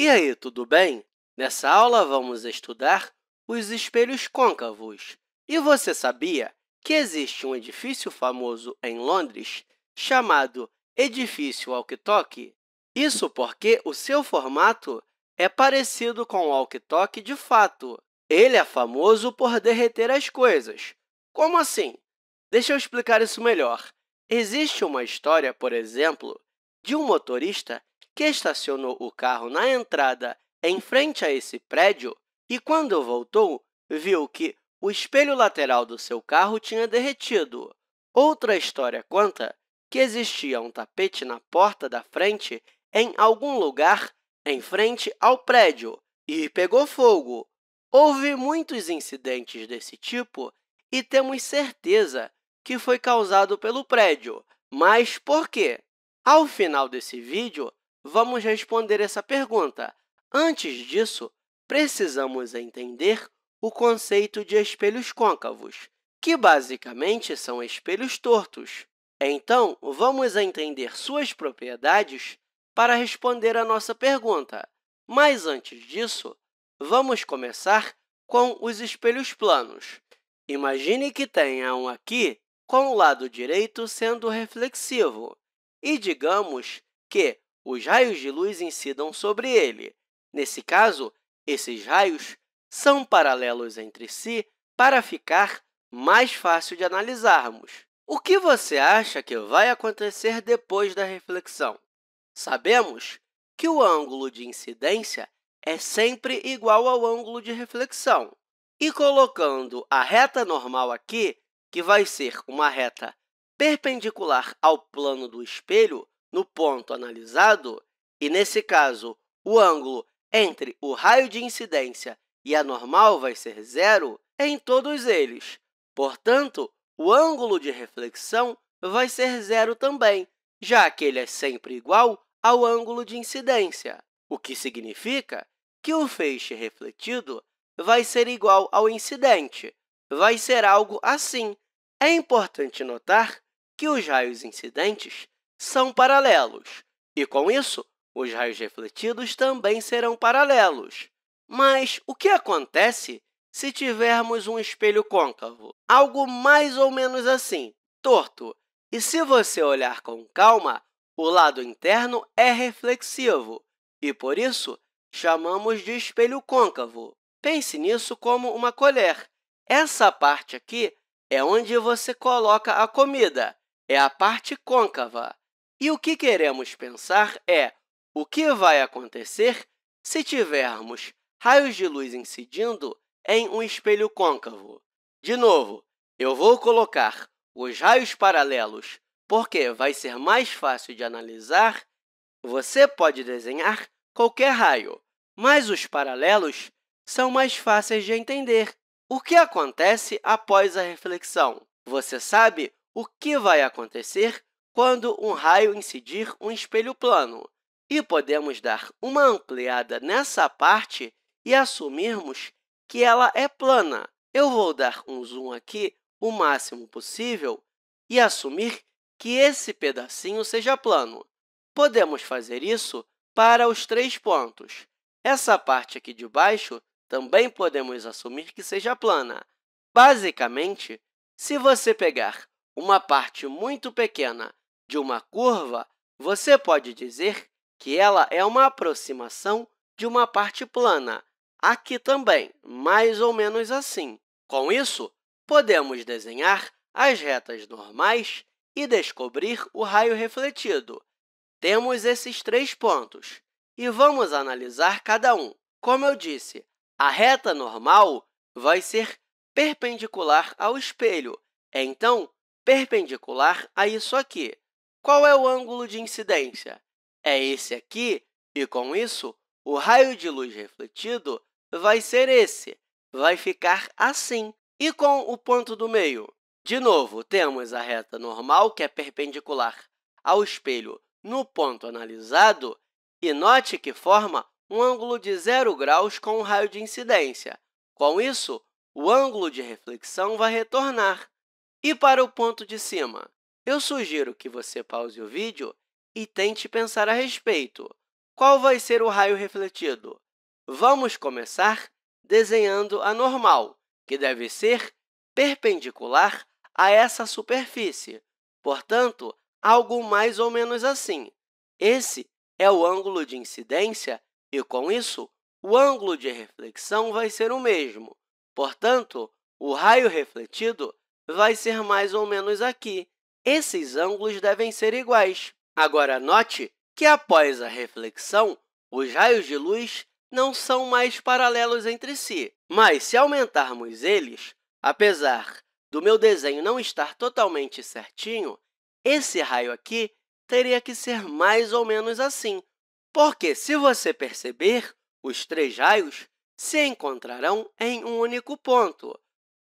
E aí, tudo bem? Nessa aula, vamos estudar os espelhos côncavos. E você sabia que existe um edifício famoso em Londres chamado Edifício Walkie-Talkie? Isso porque o seu formato é parecido com o walkie-talkie de fato. Ele é famoso por derreter as coisas. Como assim? Deixa eu explicar isso melhor. Existe uma história, por exemplo, de um motorista que estacionou o carro na entrada em frente a esse prédio e, quando voltou, viu que o espelho lateral do seu carro tinha derretido. Outra história conta que existia um tapete na porta da frente em algum lugar em frente ao prédio e pegou fogo. Houve muitos incidentes desse tipo e temos certeza que foi causado pelo prédio. Mas por quê? Ao final desse vídeo, Vamos responder essa pergunta. Antes disso, precisamos entender o conceito de espelhos côncavos, que basicamente são espelhos tortos. Então, vamos entender suas propriedades para responder a nossa pergunta. Mas antes disso, vamos começar com os espelhos planos. Imagine que tenha um aqui com o lado direito sendo reflexivo. E digamos que os raios de luz incidam sobre ele. Nesse caso, esses raios são paralelos entre si para ficar mais fácil de analisarmos. O que você acha que vai acontecer depois da reflexão? Sabemos que o ângulo de incidência é sempre igual ao ângulo de reflexão. E colocando a reta normal aqui, que vai ser uma reta perpendicular ao plano do espelho, no ponto analisado, e nesse caso o ângulo entre o raio de incidência e a normal vai ser zero em todos eles. Portanto, o ângulo de reflexão vai ser zero também, já que ele é sempre igual ao ângulo de incidência, o que significa que o feixe refletido vai ser igual ao incidente, vai ser algo assim. É importante notar que os raios incidentes são paralelos, e com isso, os raios refletidos também serão paralelos. Mas o que acontece se tivermos um espelho côncavo? Algo mais ou menos assim, torto. E se você olhar com calma, o lado interno é reflexivo e, por isso, chamamos de espelho côncavo. Pense nisso como uma colher. Essa parte aqui é onde você coloca a comida, é a parte côncava. E o que queremos pensar é o que vai acontecer se tivermos raios de luz incidindo em um espelho côncavo. De novo, eu vou colocar os raios paralelos porque vai ser mais fácil de analisar. Você pode desenhar qualquer raio, mas os paralelos são mais fáceis de entender. O que acontece após a reflexão? Você sabe o que vai acontecer quando um raio incidir um espelho plano, e podemos dar uma ampliada nessa parte e assumirmos que ela é plana. Eu vou dar um zoom aqui o máximo possível e assumir que esse pedacinho seja plano. Podemos fazer isso para os três pontos. Essa parte aqui de baixo também podemos assumir que seja plana. Basicamente, se você pegar uma parte muito pequena de uma curva, você pode dizer que ela é uma aproximação de uma parte plana. Aqui também, mais ou menos assim. Com isso, podemos desenhar as retas normais e descobrir o raio refletido. Temos esses três pontos e vamos analisar cada um. Como eu disse, a reta normal vai ser perpendicular ao espelho, então perpendicular a isso aqui. Qual é o ângulo de incidência? É esse aqui, e com isso, o raio de luz refletido vai ser esse, vai ficar assim. E com o ponto do meio? De novo, temos a reta normal, que é perpendicular ao espelho no ponto analisado, e note que forma um ângulo de zero graus com o raio de incidência. Com isso, o ângulo de reflexão vai retornar. E para o ponto de cima? Eu sugiro que você pause o vídeo e tente pensar a respeito. Qual vai ser o raio refletido? Vamos começar desenhando a normal, que deve ser perpendicular a essa superfície. Portanto, algo mais ou menos assim. Esse é o ângulo de incidência e, com isso, o ângulo de reflexão vai ser o mesmo. Portanto, o raio refletido vai ser mais ou menos aqui, esses ângulos devem ser iguais. Agora, note que após a reflexão, os raios de luz não são mais paralelos entre si, mas se aumentarmos eles, apesar do meu desenho não estar totalmente certinho, esse raio aqui teria que ser mais ou menos assim, porque, se você perceber, os três raios se encontrarão em um único ponto.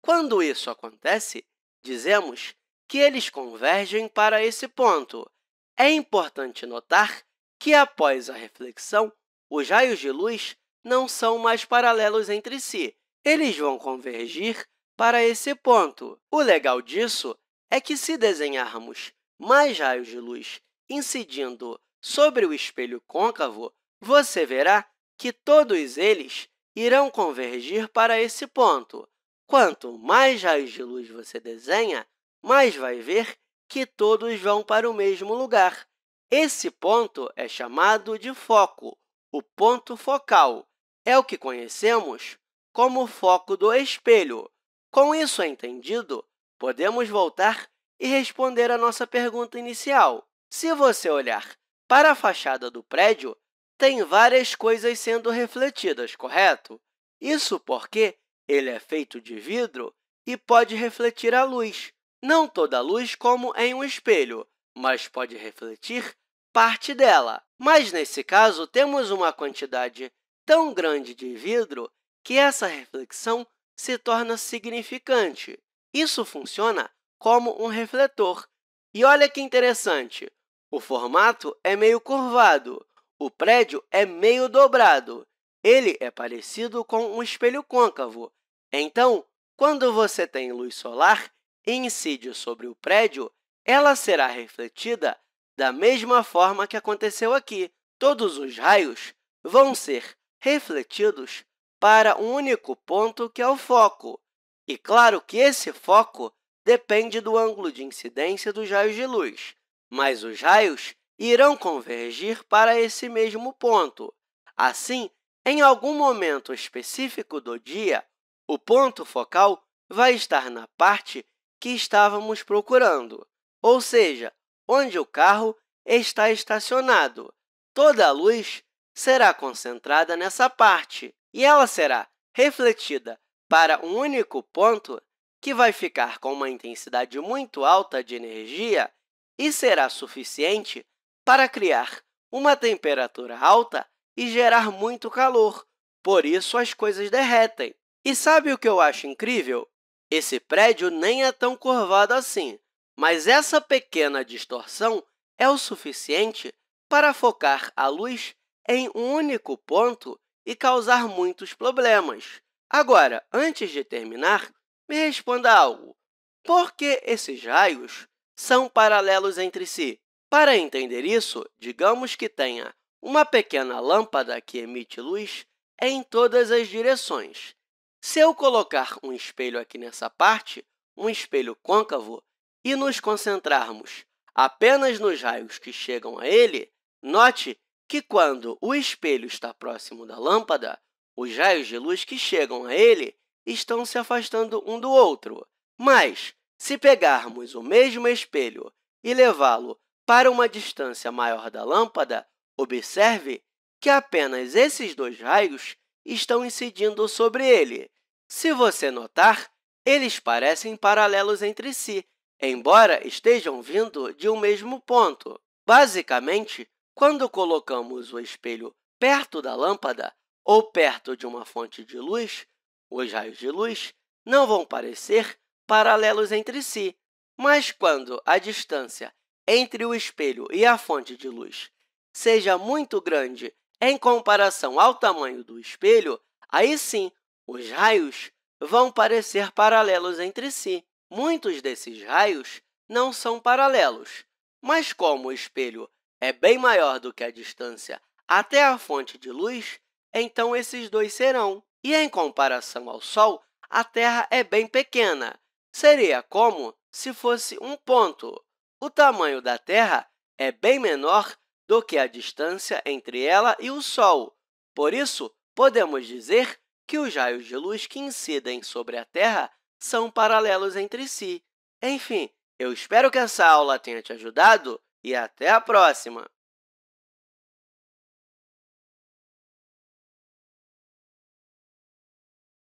Quando isso acontece, dizemos que eles convergem para esse ponto. É importante notar que, após a reflexão, os raios de luz não são mais paralelos entre si. Eles vão convergir para esse ponto. O legal disso é que, se desenharmos mais raios de luz incidindo sobre o espelho côncavo, você verá que todos eles irão convergir para esse ponto. Quanto mais raios de luz você desenha, mas vai ver que todos vão para o mesmo lugar. Esse ponto é chamado de foco, o ponto focal. É o que conhecemos como foco do espelho. Com isso entendido, podemos voltar e responder a nossa pergunta inicial. Se você olhar para a fachada do prédio, tem várias coisas sendo refletidas, correto? Isso porque ele é feito de vidro e pode refletir a luz não toda a luz como em um espelho, mas pode refletir parte dela. Mas nesse caso, temos uma quantidade tão grande de vidro que essa reflexão se torna significante. Isso funciona como um refletor. E olha que interessante, o formato é meio curvado, o prédio é meio dobrado. Ele é parecido com um espelho côncavo. Então, quando você tem luz solar, incide sobre o prédio, ela será refletida da mesma forma que aconteceu aqui. Todos os raios vão ser refletidos para um único ponto que é o foco. E claro que esse foco depende do ângulo de incidência dos raios de luz, mas os raios irão convergir para esse mesmo ponto. Assim, em algum momento específico do dia, o ponto focal vai estar na parte que estávamos procurando, ou seja, onde o carro está estacionado. Toda a luz será concentrada nessa parte e ela será refletida para um único ponto que vai ficar com uma intensidade muito alta de energia e será suficiente para criar uma temperatura alta e gerar muito calor. Por isso, as coisas derretem. E sabe o que eu acho incrível? Esse prédio nem é tão curvado assim, mas essa pequena distorção é o suficiente para focar a luz em um único ponto e causar muitos problemas. Agora, antes de terminar, me responda algo. Por que esses raios são paralelos entre si? Para entender isso, digamos que tenha uma pequena lâmpada que emite luz em todas as direções. Se eu colocar um espelho aqui nessa parte, um espelho côncavo, e nos concentrarmos apenas nos raios que chegam a ele, note que quando o espelho está próximo da lâmpada, os raios de luz que chegam a ele estão se afastando um do outro. Mas, se pegarmos o mesmo espelho e levá-lo para uma distância maior da lâmpada, observe que apenas esses dois raios estão incidindo sobre ele, se você notar, eles parecem paralelos entre si, embora estejam vindo de um mesmo ponto. Basicamente, quando colocamos o espelho perto da lâmpada ou perto de uma fonte de luz, os raios de luz não vão parecer paralelos entre si, mas quando a distância entre o espelho e a fonte de luz seja muito grande em comparação ao tamanho do espelho, aí sim os raios vão parecer paralelos entre si. Muitos desses raios não são paralelos, mas como o espelho é bem maior do que a distância até a fonte de luz, então esses dois serão. E em comparação ao Sol, a Terra é bem pequena. Seria como se fosse um ponto. O tamanho da Terra é bem menor do que a distância entre ela e o Sol. Por isso, podemos dizer que os raios de luz que incidem sobre a Terra são paralelos entre si. Enfim, eu espero que essa aula tenha te ajudado e até a próxima!